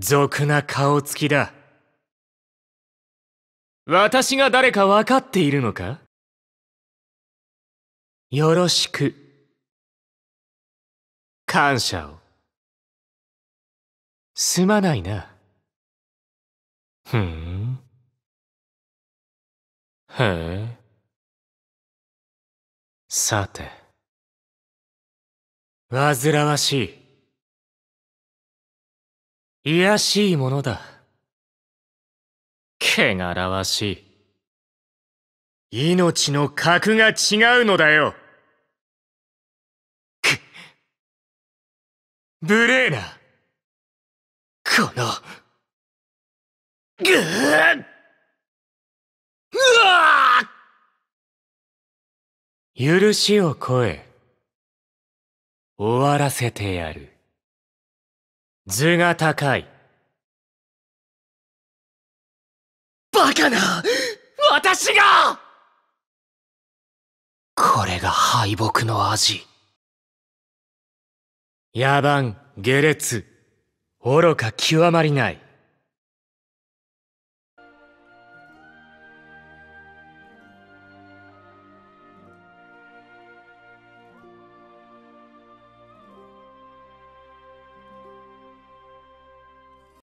俗な顔つきだ私が誰か分かっているのかよろしく感謝をすまないなふんへえさて煩わしい卑しいものだ。汚らわしい。命の格が違うのだよ。く、無礼ナこの、ぐーうわ許しを超え、終わらせてやる。図が高いバカな私がこれが敗北の味野蛮下劣愚か極まりない